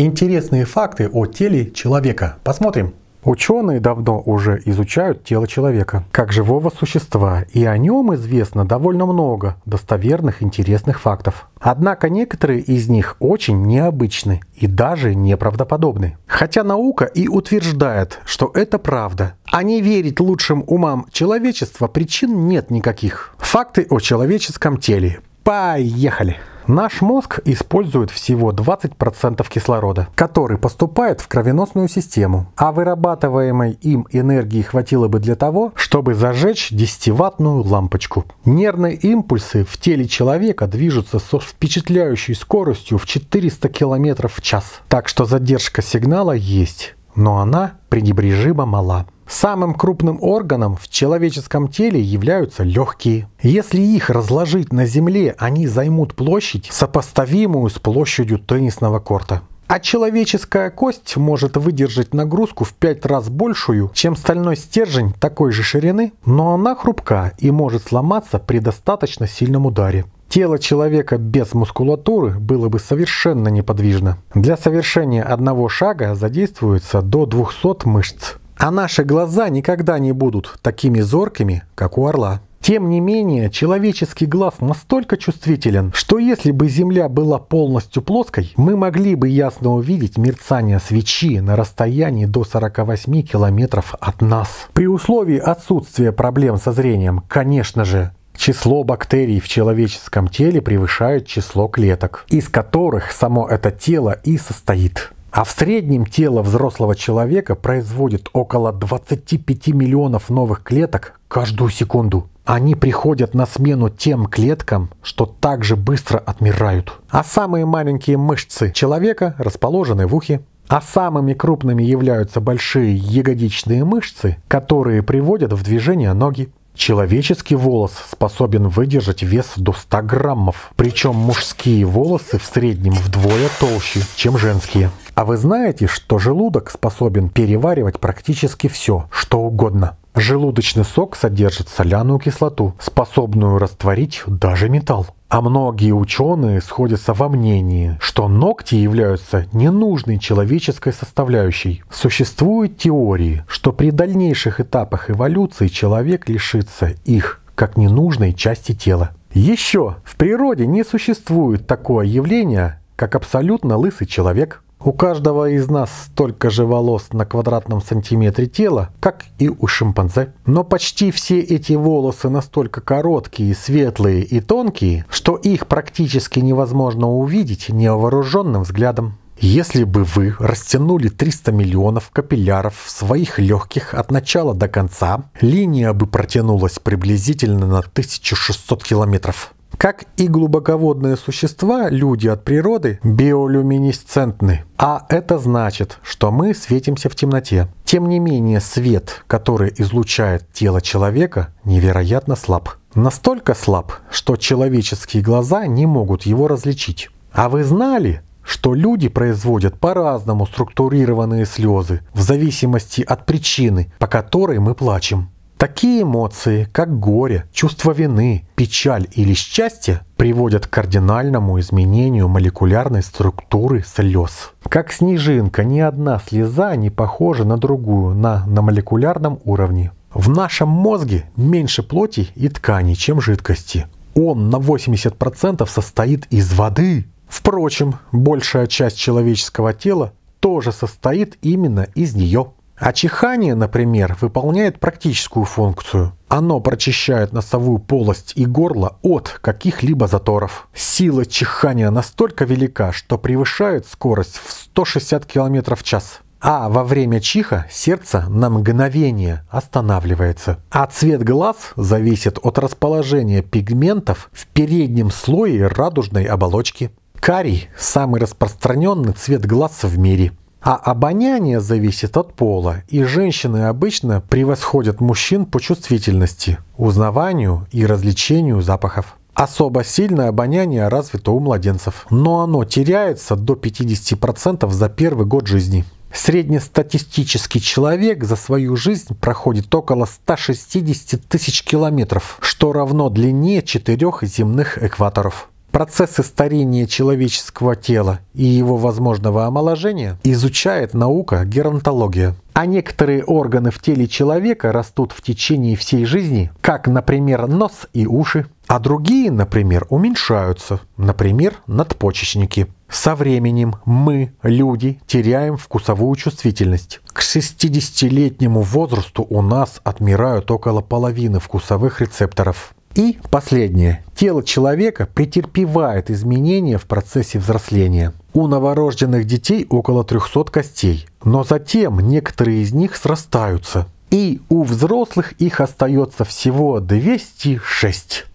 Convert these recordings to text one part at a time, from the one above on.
Интересные факты о теле человека. Посмотрим. Ученые давно уже изучают тело человека как живого существа, и о нем известно довольно много достоверных интересных фактов. Однако некоторые из них очень необычны и даже неправдоподобны. Хотя наука и утверждает, что это правда. А не верить лучшим умам человечества причин нет никаких. Факты о человеческом теле. Поехали! Наш мозг использует всего 20% кислорода, который поступает в кровеносную систему, а вырабатываемой им энергии хватило бы для того, чтобы зажечь 10-ваттную лампочку. Нервные импульсы в теле человека движутся со впечатляющей скоростью в 400 км в час, так что задержка сигнала есть, но она пренебрежимо мала. Самым крупным органом в человеческом теле являются легкие. Если их разложить на земле, они займут площадь, сопоставимую с площадью теннисного корта. А человеческая кость может выдержать нагрузку в 5 раз большую, чем стальной стержень такой же ширины, но она хрупка и может сломаться при достаточно сильном ударе. Тело человека без мускулатуры было бы совершенно неподвижно. Для совершения одного шага задействуется до 200 мышц. А наши глаза никогда не будут такими зоркими, как у орла. Тем не менее, человеческий глаз настолько чувствителен, что если бы Земля была полностью плоской, мы могли бы ясно увидеть мерцание свечи на расстоянии до 48 километров от нас. При условии отсутствия проблем со зрением, конечно же, Число бактерий в человеческом теле превышает число клеток, из которых само это тело и состоит. А в среднем тело взрослого человека производит около 25 миллионов новых клеток каждую секунду. Они приходят на смену тем клеткам, что также быстро отмирают. А самые маленькие мышцы человека расположены в ухе. А самыми крупными являются большие ягодичные мышцы, которые приводят в движение ноги. Человеческий волос способен выдержать вес до 100 граммов, причем мужские волосы в среднем вдвое толще, чем женские. А вы знаете, что желудок способен переваривать практически все, что угодно? Желудочный сок содержит соляную кислоту, способную растворить даже металл. А многие ученые сходятся во мнении, что ногти являются ненужной человеческой составляющей. Существуют теории, что при дальнейших этапах эволюции человек лишится их как ненужной части тела. Еще в природе не существует такое явление, как абсолютно лысый человек – у каждого из нас столько же волос на квадратном сантиметре тела, как и у шимпанзе. Но почти все эти волосы настолько короткие, светлые и тонкие, что их практически невозможно увидеть невооруженным взглядом. Если бы вы растянули 300 миллионов капилляров в своих легких от начала до конца, линия бы протянулась приблизительно на 1600 километров. Как и глубоководные существа, люди от природы биолюминесцентны. А это значит, что мы светимся в темноте. Тем не менее, свет, который излучает тело человека, невероятно слаб. Настолько слаб, что человеческие глаза не могут его различить. А вы знали, что люди производят по-разному структурированные слезы в зависимости от причины, по которой мы плачем? Такие эмоции, как горе, чувство вины, печаль или счастье, приводят к кардинальному изменению молекулярной структуры слез. Как снежинка, ни одна слеза не похожа на другую на, на молекулярном уровне. В нашем мозге меньше плоти и тканей, чем жидкости. Он на 80% состоит из воды. Впрочем, большая часть человеческого тела тоже состоит именно из нее. А чихание, например, выполняет практическую функцию. Оно прочищает носовую полость и горло от каких-либо заторов. Сила чихания настолько велика, что превышает скорость в 160 км в час. А во время чиха сердце на мгновение останавливается. А цвет глаз зависит от расположения пигментов в переднем слое радужной оболочки. Карий – самый распространенный цвет глаз в мире. А обоняние зависит от пола, и женщины обычно превосходят мужчин по чувствительности, узнаванию и развлечению запахов. Особо сильное обоняние развито у младенцев, но оно теряется до 50% за первый год жизни. Среднестатистический человек за свою жизнь проходит около 160 тысяч километров, что равно длине четырех земных экваторов. Процессы старения человеческого тела и его возможного омоложения изучает наука геронтология. А некоторые органы в теле человека растут в течение всей жизни, как, например, нос и уши, а другие, например, уменьшаются, например, надпочечники. Со временем мы, люди, теряем вкусовую чувствительность. К 60-летнему возрасту у нас отмирают около половины вкусовых рецепторов. И последнее. Тело человека претерпевает изменения в процессе взросления. У новорожденных детей около 300 костей, но затем некоторые из них срастаются. И у взрослых их остается всего 206.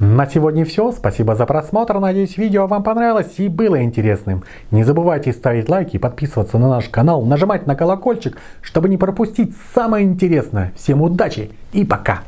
На сегодня все. Спасибо за просмотр. Надеюсь, видео вам понравилось и было интересным. Не забывайте ставить лайки, подписываться на наш канал, нажимать на колокольчик, чтобы не пропустить самое интересное. Всем удачи и пока!